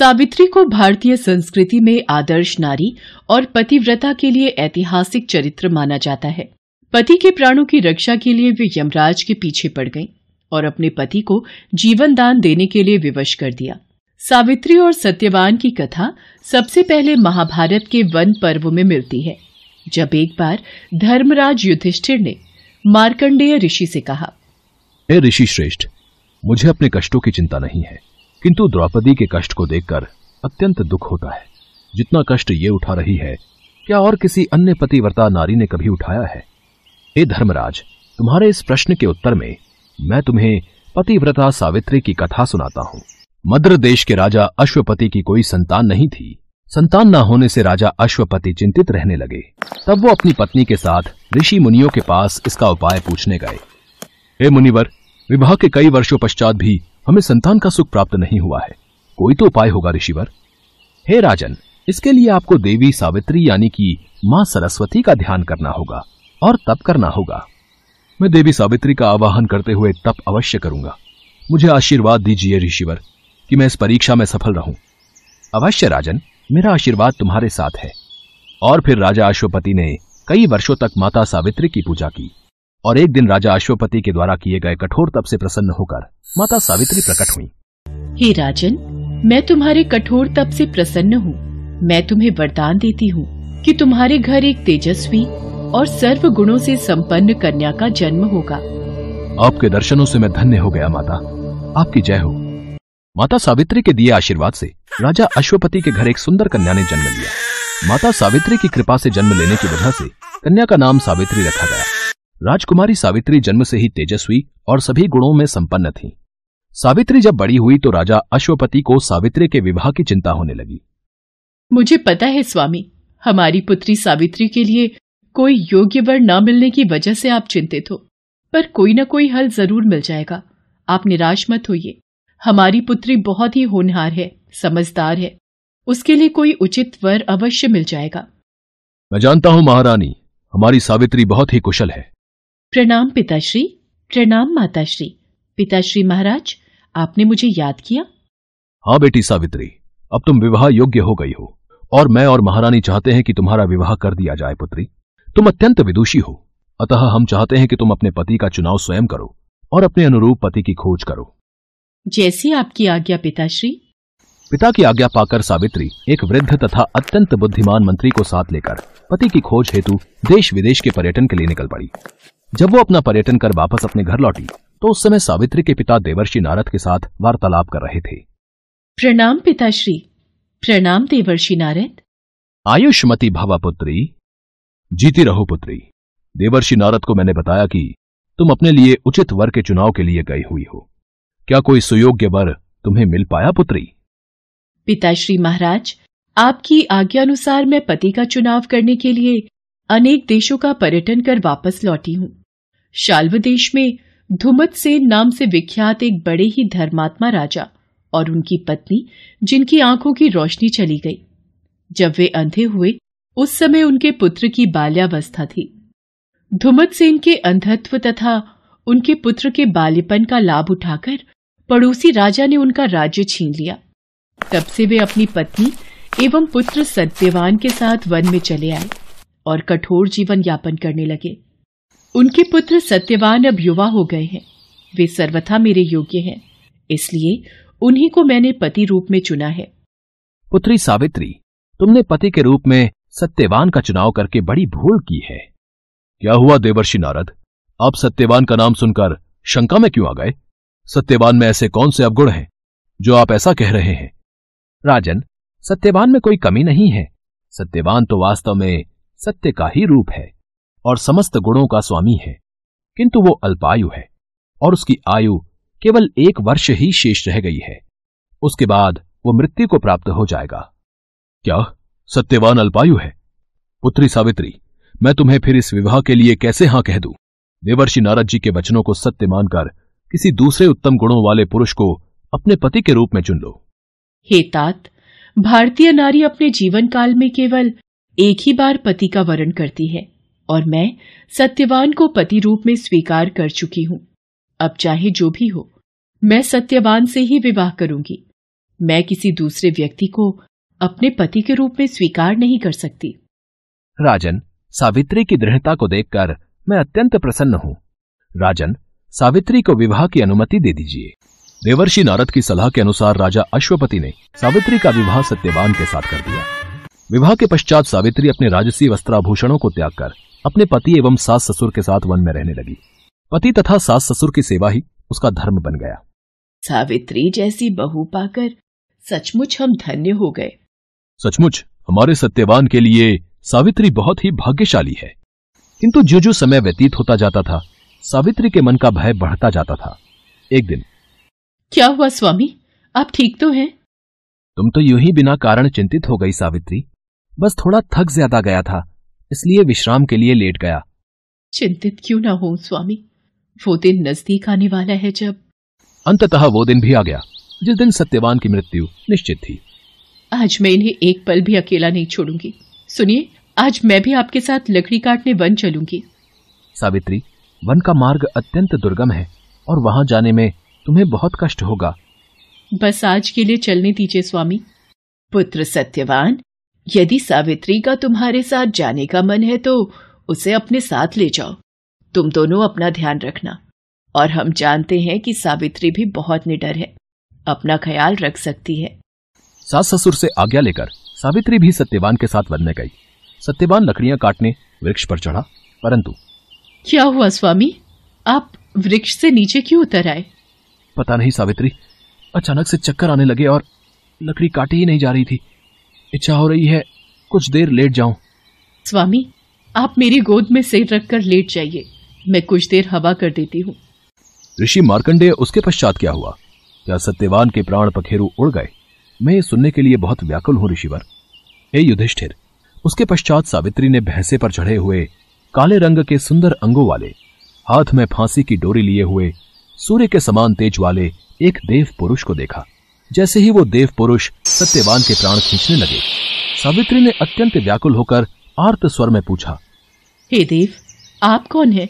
सावित्री को भारतीय संस्कृति में आदर्श नारी और पतिव्रता के लिए ऐतिहासिक चरित्र माना जाता है पति के प्राणों की रक्षा के लिए वे यमराज के पीछे पड़ गईं और अपने पति को जीवन दान देने के लिए विवश कर दिया सावित्री और सत्यवान की कथा सबसे पहले महाभारत के वन पर्व में मिलती है जब एक बार धर्मराज युधिष्ठिर ने मार्कंडेय ऋषि से कहा ऋषि श्रेष्ठ मुझे अपने कष्टों की चिंता नहीं है किंतु द्रौपदी के कष्ट को देखकर अत्यंत दुख होता है जितना कष्ट ये उठा रही है क्या और किसी अन्य पतिव्रता नारी ने कभी उठाया है हे धर्मराज तुम्हारे इस प्रश्न के उत्तर में मैं तुम्हें पतिव्रता सावित्री की कथा सुनाता हूं मद्र देश के राजा अश्वपति की कोई संतान नहीं थी संतान न होने से राजा अश्वपति चिंतित रहने लगे तब वो अपनी पत्नी के साथ ऋषि मुनियों के पास इसका उपाय पूछने गए हे मुनिवर विवाह के कई वर्षों पश्चात भी हमें संतान का सुख प्राप्त नहीं हुआ है कोई तो उपाय होगा ऋषिवर हे राजन इसके लिए आपको देवी सावित्री यानी कि माँ सरस्वती का ध्यान करना होगा और तप करना होगा मैं देवी सावित्री का आवाहन करते हुए तप अवश्य करूंगा मुझे आशीर्वाद दीजिए ऋषिवर कि मैं इस परीक्षा में सफल रहूं अवश्य राजन मेरा आशीर्वाद तुम्हारे साथ है और फिर राजा अश्वपति ने कई वर्षों तक माता सावित्री की पूजा की और एक दिन राजा अश्वपति के द्वारा किए गए कठोर तप से प्रसन्न होकर माता सावित्री प्रकट हुई हे राजन मैं तुम्हारे कठोर तप से प्रसन्न हूँ मैं तुम्हें वरदान देती हूँ कि तुम्हारे घर एक तेजस्वी और सर्व गुणों से संपन्न कन्या का जन्म होगा आपके दर्शनों से मैं धन्य हो गया माता आपकी जय हो माता सावित्री के दिए आशीर्वाद से राजा अश्वपति के घर एक सुंदर कन्या ने जन्म लिया माता सावित्री की कृपा से जन्म लेने की वजह से कन्या का नाम सावित्री रखा गया राजकुमारी सावित्री जन्म से ही तेजस्वी और सभी गुणों में संपन्न थी सावित्री जब बड़ी हुई तो राजा अश्वपति को सावित्री के विवाह की चिंता होने लगी मुझे पता है स्वामी हमारी पुत्री सावित्री के लिए कोई योग्य वर न मिलने की वजह से आप चिंतित हो पर कोई ना कोई हल जरूर मिल जाएगा आप निराश मत होइए हमारी पुत्री बहुत ही होनहार है समझदार है उसके लिए कोई उचित वर अवश्य मिल जाएगा मैं जानता हूं महारानी हमारी सावित्री बहुत ही कुशल है प्रणाम पिताश्री प्रणाम माताश्री पिताश्री महाराज आपने मुझे याद किया हाँ बेटी सावित्री अब तुम विवाह योग्य हो गई हो और मैं और महारानी चाहते हैं कि तुम्हारा विवाह कर दिया जाए पुत्री तुम अत्यंत विदुषी हो अतः हम चाहते हैं कि तुम अपने पति का चुनाव स्वयं करो और अपने अनुरूप पति की खोज करो जैसी आपकी आज्ञा पिताश्री पिता की आज्ञा पाकर सावित्री एक वृद्ध तथा अत्यंत बुद्धिमान मंत्री को साथ लेकर पति की खोज हेतु देश विदेश के पर्यटन के लिए निकल पड़ी जब वो अपना पर्यटन कर वापस अपने घर लौटी तो उस समय सावित्री के पिता देवर्षि नारद के साथ वार्तालाप कर रहे थे प्रणाम पिताश्री प्रणाम देवर्षि नारद आयुष्मती भवा पुत्री जीती रहो पुत्री देवर्षि नारद को मैंने बताया कि तुम अपने लिए उचित वर के चुनाव के लिए गई हुई हो क्या कोई सुयोग्य वर तुम्हें मिल पाया पुत्री पिताश्री महाराज आपकी आज्ञा अनुसार मैं पति का चुनाव करने के लिए अनेक देशों का पर्यटन कर वापस लौटी हूँ शाल्व देश में धुमत सेन नाम से विख्यात एक बड़े ही धर्मात्मा राजा और उनकी पत्नी जिनकी आंखों की रोशनी चली गई जब वे अंधे हुए उस समय उनके पुत्र की बाल्यावस्था थी धुमत सेन के अंधत्व तथा उनके पुत्र के बाल्यपन का लाभ उठाकर पड़ोसी राजा ने उनका राज्य छीन लिया तब से वे अपनी पत्नी एवं पुत्र सत्यवान के साथ वन में चले आए और कठोर जीवन यापन करने लगे उनके पुत्र सत्यवान अब युवा हो गए हैं वे सर्वथा मेरे योग्य हैं इसलिए उन्हीं को मैंने पति रूप में चुना है पुत्री सावित्री तुमने पति के रूप में सत्यवान का चुनाव करके बड़ी भूल की है क्या हुआ देवर्षि नारद आप सत्यवान का नाम सुनकर शंका में क्यों आ गए सत्यवान में ऐसे कौन से अवगुण हैं जो आप ऐसा कह रहे हैं राजन सत्यवान में कोई कमी नहीं है सत्यवान तो वास्तव में सत्य का ही रूप है और समस्त गुणों का स्वामी है किंतु वो अल्पायु है और उसकी आयु केवल एक वर्ष ही शेष रह गई है उसके बाद वो मृत्यु को प्राप्त हो जाएगा क्या सत्यवान अल्पायु है पुत्री सावित्री मैं तुम्हें फिर इस विवाह के लिए कैसे हां कह दू देवर्षि नारद जी के वचनों को सत्य मानकर किसी दूसरे उत्तम गुणों वाले पुरुष को अपने पति के रूप में चुन लो हे तात भारतीय नारी अपने जीवन काल में केवल एक ही बार पति का वरण करती है और मैं सत्यवान को पति रूप में स्वीकार कर चुकी हूं अब चाहे जो भी हो मैं सत्यवान से ही विवाह करूंगी मैं किसी दूसरे व्यक्ति को अपने पति के रूप में स्वीकार नहीं कर सकती राजन सावित्री की दृढ़ता को देखकर मैं अत्यंत प्रसन्न हूँ राजन सावित्री को विवाह की अनुमति दे दीजिए देवर्षि नारद की सलाह के अनुसार राजा अश्वपति ने सावित्री का विवाह सत्यवान के साथ कर दिया विवाह के पश्चात सावित्री अपने राजसी वस्त्राभूषणों को त्याग कर अपने पति एवं सास ससुर के साथ वन में रहने लगी पति तथा सास ससुर की सेवा ही उसका धर्म बन गया सावित्री जैसी बहू पाकर सचमुच हम धन्य हो गए सचमुच हमारे सत्यवान के लिए सावित्री बहुत ही भाग्यशाली है किंतु जो जो समय व्यतीत होता जाता था सावित्री के मन का भय बढ़ता जाता था एक दिन क्या हुआ स्वामी आप ठीक तो हैं तुम तो यू ही बिना कारण चिंतित हो गई सावित्री बस थोड़ा थक ज्यादा गया था इसलिए विश्राम के लिए लेट गया चिंतित क्यों ना हो स्वामी वो दिन नजदीक आने वाला है जब अंततः वो दिन भी आ गया जिस दिन सत्यवान की मृत्यु निश्चित थी आज मैं इन्हें एक पल भी अकेला नहीं छोड़ूंगी सुनिए आज मैं भी आपके साथ लकड़ी काटने वन चलूंगी सावित्री वन का मार्ग अत्यंत दुर्गम है और वहाँ जाने में तुम्हें बहुत कष्ट होगा बस आज के लिए चलने दीजिए स्वामी पुत्र सत्यवान यदि सावित्री का तुम्हारे साथ जाने का मन है तो उसे अपने साथ ले जाओ तुम दोनों अपना ध्यान रखना और हम जानते हैं कि सावित्री भी बहुत निडर है अपना ख्याल रख सकती है सास ससुर से आज्ञा लेकर सावित्री भी सत्यवान के साथ बनने गई सत्यवान लकड़ियां काटने वृक्ष पर चढ़ा परंतु क्या हुआ स्वामी आप वृक्ष से नीचे क्यों उतर आए पता नहीं सावित्री अचानक से चक्कर आने लगे और लकड़ी काटी ही नहीं जा रही थी इच्छा हो रही है कुछ देर लेट जाऊं स्वामी आप मेरी गोद में सिर रखकर लेट जाइए मैं कुछ देर हवा कर देती हूँ ऋषि मार्कंडेय उसके पश्चात क्या हुआ क्या सत्यवान के प्राण पखेरु उड़ गए मैं ये सुनने के लिए बहुत व्याकुल हूँ ऋषिवर हे युधिष्ठिर उसके पश्चात सावित्री ने भैंसे पर चढ़े हुए काले रंग के सुंदर अंगों वाले हाथ में फांसी की डोरी लिए हुए सूर्य के समान तेज वाले एक देव पुरुष को देखा जैसे ही वो देव पुरुष सत्यवान के प्राण खींचने लगे सावित्री ने अत्यंत व्याकुल होकर आर्त स्वर में पूछा हे देव आप कौन है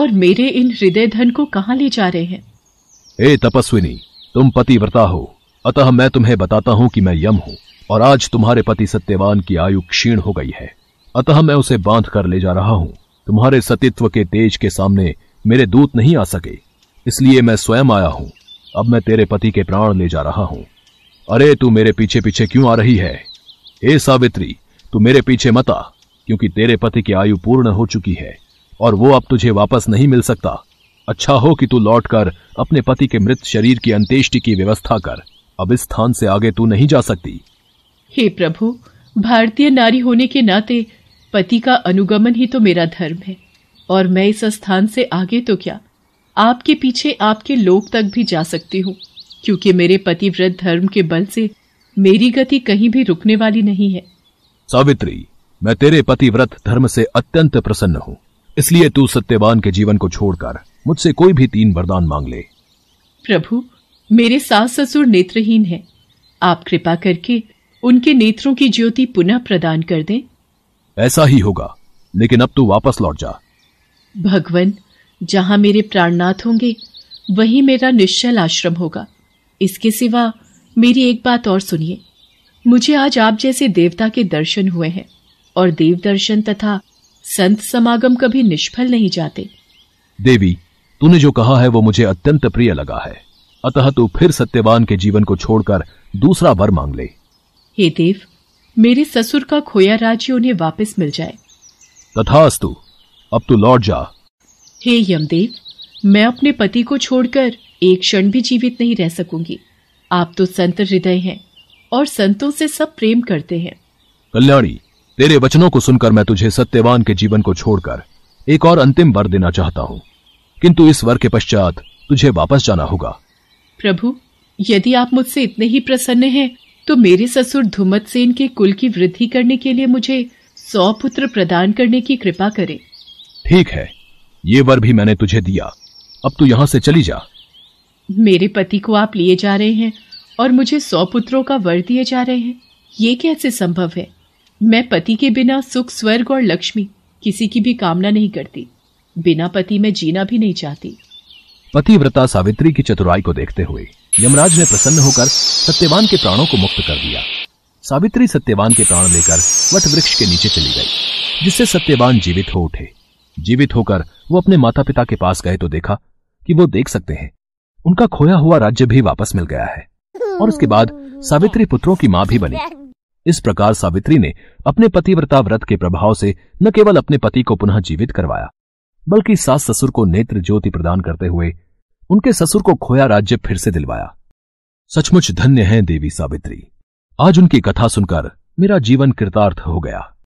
और मेरे इन हृदय धन को कहाँ ले जा रहे हैं हे तपस्विनी तुम पतिव्रता हो अतः मैं तुम्हें बताता हूँ कि मैं यम हूँ और आज तुम्हारे पति सत्यवान की आयु क्षीण हो गई है अतः मैं उसे बांध कर ले जा रहा हूँ तुम्हारे सतीत्व के तेज के सामने मेरे दूत नहीं आ सके इसलिए मैं स्वयं आया हूँ अब मैं तेरे पति के प्राण ले जा रहा हूं अरे तू मेरे पीछे पीछे क्यों आ रही है हे सावित्री तू मेरे पीछे मत आ क्योंकि तेरे पति की आयु पूर्ण हो चुकी है और वो अब तुझे वापस नहीं मिल सकता अच्छा हो कि तू लौटकर अपने पति के मृत शरीर की अंत्येष्टि की व्यवस्था कर अब इस स्थान से आगे तू नहीं जा सकती हे प्रभु भारतीय नारी होने के नाते पति का अनुगमन ही तो मेरा धर्म है और मैं इस स्थान से आगे तो क्या आपके पीछे आपके लोग तक भी जा सकती हूँ क्योंकि मेरे पतिव्रत धर्म के बल से मेरी गति कहीं भी रुकने वाली नहीं है सावित्री मैं तेरे पतिव्रत धर्म से अत्यंत प्रसन्न हूँ इसलिए तू सत्यवान के जीवन को छोड़कर मुझसे कोई भी तीन वरदान मांग ले प्रभु मेरे सास ससुर नेत्रहीन हैं। आप कृपा करके उनके नेत्रों की ज्योति पुनः प्रदान कर दें। ऐसा ही होगा लेकिन अब तू वापस लौट जा भगवान जहां मेरे प्राणनाथ होंगे वही मेरा निश्चल आश्रम होगा इसके सिवा मेरी एक बात और सुनिए मुझे आज आप जैसे देवता के दर्शन हुए हैं और देव दर्शन तथा संत समागम कभी निष्फल नहीं जाते देवी तूने जो कहा है वो मुझे अत्यंत प्रिय लगा है अतः तू फिर सत्यवान के जीवन को छोड़कर दूसरा वर मांग ले हे देव मेरे ससुर का खोया राज्य उन्हें वापस मिल जाए तथास्तु अब तू लौट जा हे यमदेव मैं अपने पति को छोड़कर एक क्षण भी जीवित नहीं रह सकूंगी आप तो संत हृदय हैं और संतों से सब प्रेम करते हैं कल्याणी तेरे वचनों को सुनकर मैं तुझे सत्यवान के जीवन को छोड़कर एक और अंतिम वर देना चाहता हूँ किंतु इस वर के पश्चात तुझे वापस जाना होगा प्रभु यदि आप मुझसे इतने ही प्रसन्न हैं तो मेरे ससुर धुमत सेन के कुल की वृद्धि करने के लिए मुझे सौ पुत्र प्रदान करने की कृपा करें ठीक है ये वर भी मैंने तुझे दिया अब तू यहां से चली जा मेरे पति को आप लिए जा रहे हैं और मुझे सौ पुत्रों का वर दिए जा रहे हैं ये कैसे संभव है मैं पति के बिना सुख स्वर्ग और लक्ष्मी किसी की भी कामना नहीं करती बिना पति मैं जीना भी नहीं चाहती पतिव्रता सावित्री की चतुराई को देखते हुए यमराज ने प्रसन्न होकर सत्यवान के प्राणों को मुक्त कर दिया सावित्री सत्यवान के प्राण लेकर वट वृक्ष के नीचे चली गई जिससे सत्यवान जीवित हो उठे जीवित होकर वो अपने माता पिता के पास गए तो देखा कि वो देख सकते हैं उनका खोया हुआ राज्य भी वापस मिल गया है और उसके बाद सावित्री पुत्रों की मां भी बनी इस प्रकार सावित्री ने अपने पतिव्रता व्रत के प्रभाव से न केवल अपने पति को पुनः जीवित करवाया बल्कि सास ससुर को नेत्र ज्योति प्रदान करते हुए उनके ससुर को खोया राज्य फिर से दिलवाया सचमुच धन्य है देवी सावित्री आज उनकी कथा सुनकर मेरा जीवन कृतार्थ हो गया